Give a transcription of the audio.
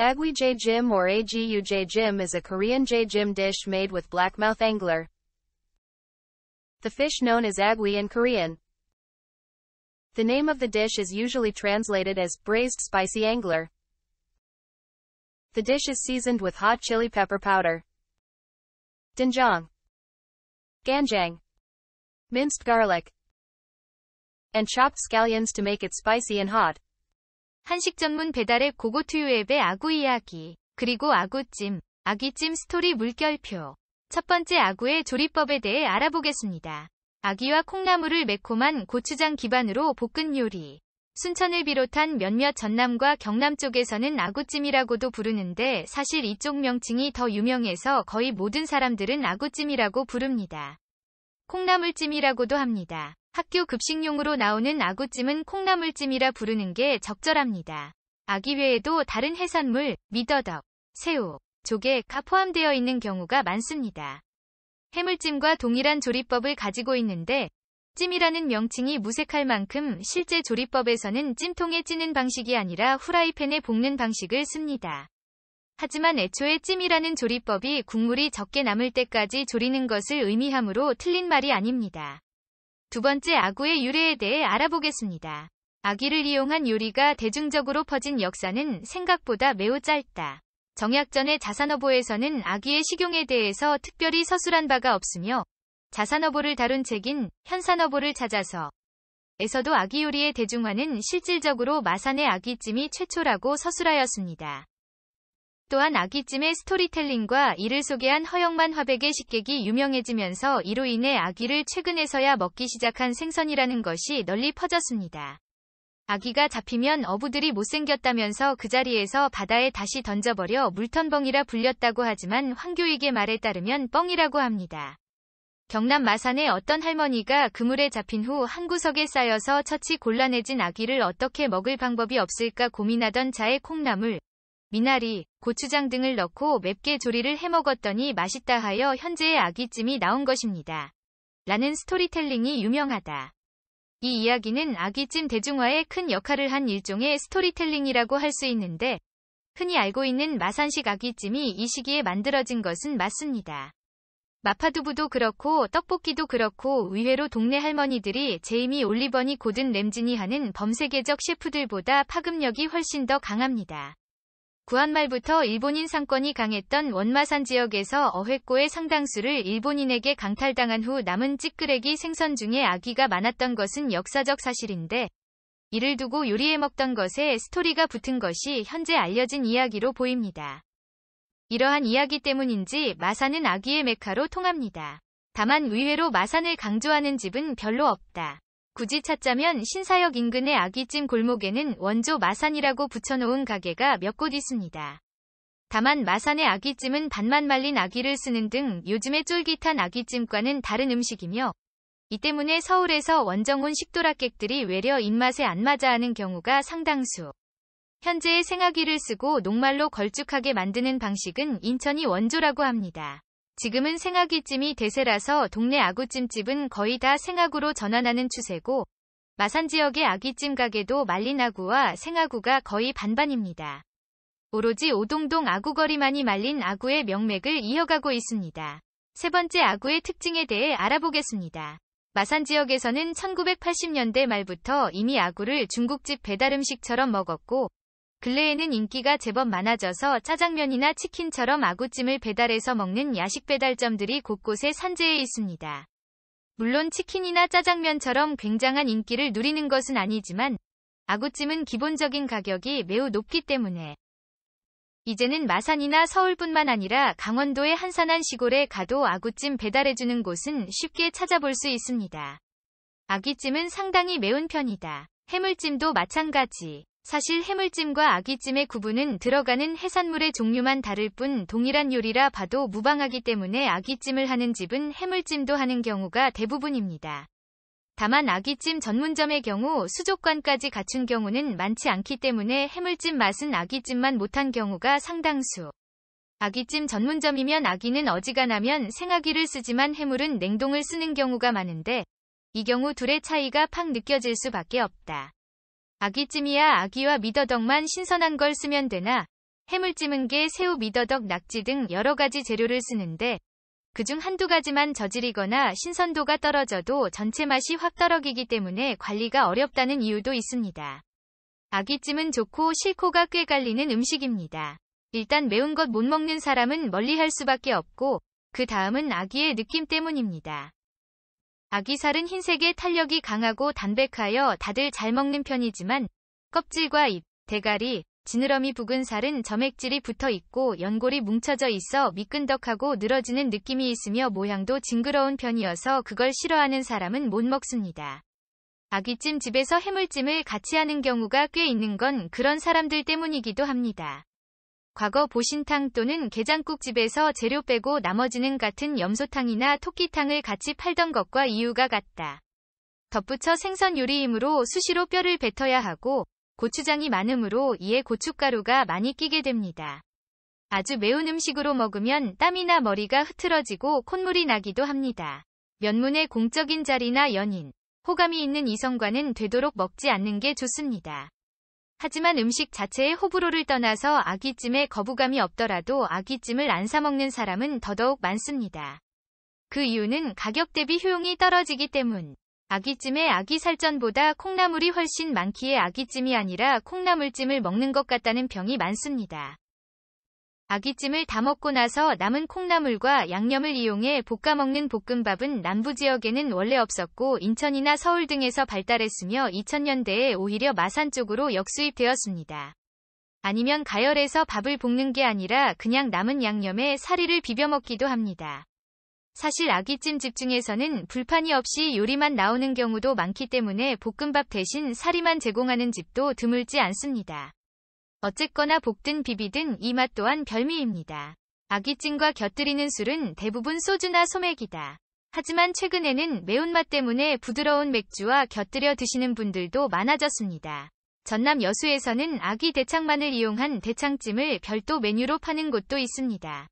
Agui jjim or agu jjim is a Korean jjim dish made with blackmouth angler. The fish known as agui in Korean. The name of the dish is usually translated as braised spicy angler. The dish is seasoned with hot chili pepper powder, doenjang, ganjang, minced garlic, and chopped scallions to make it spicy and hot. 한식 전문 배달의 고고투유 앱의 아구 이야기, 그리고 아구찜, 아기찜 스토리 물결표. 첫 번째 아구의 조리법에 대해 알아보겠습니다. 아기와 콩나물을 매콤한 고추장 기반으로 볶은 요리. 순천을 비롯한 몇몇 전남과 경남 쪽에서는 아구찜이라고도 부르는데 사실 이쪽 명칭이 더 유명해서 거의 모든 사람들은 아구찜이라고 부릅니다. 콩나물찜이라고도 합니다. 학교 급식용으로 나오는 아구찜은 콩나물찜이라 부르는 게 적절합니다. 아기 외에도 다른 해산물, 미더덕, 새우, 조개가 포함되어 있는 경우가 많습니다. 해물찜과 동일한 조리법을 가지고 있는데 찜이라는 명칭이 무색할 만큼 실제 조리법에서는 찜통에 찌는 방식이 아니라 후라이팬에 볶는 방식을 씁니다. 하지만 애초에 찜이라는 조리법이 국물이 적게 남을 때까지 조리는 것을 의미하므로 틀린 말이 아닙니다. 두 번째 아구의 유래에 대해 알아보겠습니다. 아기를 이용한 요리가 대중적으로 퍼진 역사는 생각보다 매우 짧다. 정약전의 자산어보에서는 아기의 식용에 대해서 특별히 서술한 바가 없으며 자산어보를 다룬 책인 현산어보를 찾아서 에서도 아기 요리의 대중화는 실질적으로 마산의 아기찜이 최초라고 서술하였습니다. 또한 아기찜의 스토리텔링과 이를 소개한 허영만 화백의 식객이 유명해지면서 이로 인해 아기를 최근에서야 먹기 시작한 생선이라는 것이 널리 퍼졌습니다. 아기가 잡히면 어부들이 못생겼다면서 그 자리에서 바다에 다시 던져버려 물턴벙이라 불렸다고 하지만 황교익의 말에 따르면 뻥이라고 합니다. 경남 마산의 어떤 할머니가 그물에 잡힌 후 한 구석에 쌓여서 처치 곤란해진 아기를 어떻게 먹을 방법이 없을까 고민하던 자의 콩나물, 미나리, 고추장 등을 넣고 맵게 조리를 해먹었더니 맛있다 하여 현재의 아기찜이 나온 것입니다. 라는 스토리텔링이 유명하다. 이 이야기는 아기찜 대중화에 큰 역할을 한 일종의 스토리텔링이라고 할 수 있는데 흔히 알고 있는 마산식 아기찜이이 시기에 만들어진 것은 맞습니다. 마파두부도 그렇고 떡볶이도 그렇고 의외로 동네 할머니들이 제이미 올리버니 고든 램진이 하는 범세계적 셰프들보다 파급력이 훨씬 더 강합니다. 구한말부터 일본인 상권이 강했던 원마산 지역에서 어획고의 상당수를 일본인에게 강탈당한 후 남은 찌끄레기 생선 중에 아귀가 많았던 것은 역사적 사실인데 이를 두고 요리해 먹던 것에 스토리가 붙은 것이 현재 알려진 이야기로 보입니다. 이러한 이야기 때문인지 마산은 아귀의 메카로 통합니다. 다만 의외로 마산을 강조하는 집은 별로 없다. 굳이 찾자면 신사역 인근의 아기찜 골목에는 원조 마산이라고 붙여놓은 가게가 몇 곳 있습니다. 다만 마산의 아기찜은 반만 말린 아기를 쓰는 등 요즘의 쫄깃한 아기찜과는 다른 음식이며 이 때문에 서울에서 원정 온 식도락객들이 외려 입맛에 안 맞아 하는 경우가 상당수. 현재의 생아기를 쓰고 녹말로 걸쭉하게 만드는 방식은 인천이 원조라고 합니다. 지금은 생아귀찜이 대세라서 동네 아구찜집은 거의 다 생아구로 전환하는 추세고 마산 지역의 아귀찜 가게도 말린 아구와 생아구가 거의 반반입니다. 오로지 오동동 아구거리만이 말린 아구의 명맥을 이어가고 있습니다. 세 번째 아구의 특징에 대해 알아보겠습니다. 마산 지역에서는 1980년대 말부터 이미 아구를 중국집 배달 음식처럼 먹었고 근래에는 인기가 제법 많아져서 짜장면이나 치킨처럼 아구찜을 배달해서 먹는 야식 배달점들이 곳곳에 산재해 있습니다. 물론 치킨이나 짜장면처럼 굉장한 인기를 누리는 것은 아니지만 아구찜은 기본적인 가격이 매우 높기 때문에 이제는 마산이나 서울뿐만 아니라 강원도의 한산한 시골에 가도 아구찜 배달해주는 곳은 쉽게 찾아볼 수 있습니다. 아귀찜은 상당히 매운 편이다. 해물찜도 마찬가지. 사실 해물찜과 아기찜의 구분은 들어가는 해산물의 종류만 다를 뿐 동일한 요리라 봐도 무방하기 때문에 아기찜을 하는 집은 해물찜도 하는 경우가 대부분입니다. 다만 아기찜 전문점의 경우 수족관까지 갖춘 경우는 많지 않기 때문에 해물찜 맛은 아기찜만 못한 경우가 상당수. 아기찜 전문점이면 아기는 어지간하면 생아기를 쓰지만 해물은 냉동을 쓰는 경우가 많은데 이 경우 둘의 차이가 팍 느껴질 수밖에 없다. 아기찜이야 아기와 미더덕만 신선한 걸 쓰면 되나? 해물찜은 게 새우 미더덕 낙지 등 여러 가지 재료를 쓰는데 그 중 한두 가지만 저지리거나 신선도가 떨어져도 전체 맛이 확 떨어지기 때문에 관리가 어렵다는 이유도 있습니다. 아기찜은 좋고 실코가 꽤 갈리는 음식입니다. 일단 매운 것 못 먹는 사람은 멀리 할 수밖에 없고 그 다음은 아기의 느낌 때문입니다. 아기살은 흰색의 탄력이 강하고 담백하여 다들 잘 먹는 편이지만 껍질과 잎, 대가리, 지느러미 부근 살은 점액질이 붙어 있고 연골이 뭉쳐져 있어 미끈덕하고 늘어지는 느낌이 있으며 모양도 징그러운 편이어서 그걸 싫어하는 사람은 못 먹습니다. 아기찜 집에서 해물찜을 같이 하는 경우가 꽤 있는 건 그런 사람들 때문이기도 합니다. 과거 보신탕 또는 게장국집에서 재료 빼고 나머지는 같은 염소탕이나 토끼탕을 같이 팔던 것과 이유가 같다. 덧붙여 생선 요리이므로 수시로 뼈를 뱉어야 하고 고추장이 많으므로 이에 고춧가루가 많이 끼게 됩니다. 아주 매운 음식으로 먹으면 땀이나 머리가 흐트러지고 콧물이 나기도 합니다. 면문의 공적인 자리나 연인, 호감이 있는 이성과는 되도록 먹지 않는 게 좋습니다. 하지만 음식 자체의 호불호를 떠나서 아귀찜에 거부감이 없더라도 아귀찜을 안 사먹는 사람은 더더욱 많습니다. 그 이유는 가격 대비 효용이 떨어지기 때문. 아귀찜에 아귀살전보다 콩나물이 훨씬 많기에 아귀찜이 아니라 콩나물찜을 먹는 것 같다는 병이 많습니다. 아기찜을 다 먹고 나서 남은 콩나물과 양념을 이용해 볶아 먹는 볶음밥은 남부 지역에는 원래 없었고 인천이나 서울 등에서 발달했으며 2000년대에 오히려 마산 쪽으로 역수입되었습니다. 아니면 가열해서 밥을 볶는 게 아니라 그냥 남은 양념에 사리를 비벼 먹기도 합니다. 사실 아기찜 집 중에서는 불판이 없이 요리만 나오는 경우도 많기 때문에 볶음밥 대신 사리만 제공하는 집도 드물지 않습니다. 어쨌거나 볶든 비비든 이 맛 또한 별미입니다. 아기찜과 곁들이는 술은 대부분 소주나 소맥이다. 하지만 최근에는 매운맛 때문에 부드러운 맥주와 곁들여 드시는 분들도 많아졌습니다. 전남 여수에서는 아기 대창만을 이용한 대창찜을 별도 메뉴로 파는 곳도 있습니다.